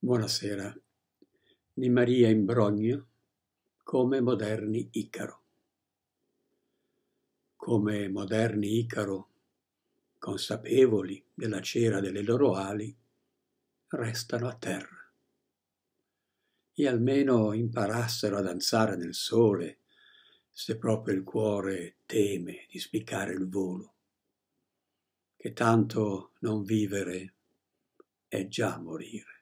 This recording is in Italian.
Buonasera, di Maria Imbrogno, come Moderni Icaro. Come Moderni Icaro, consapevoli della cera delle loro ali, restano a terra. E almeno imparassero a danzare nel sole, se proprio il cuore teme di spiccare il volo. Che tanto non vivere è già morire.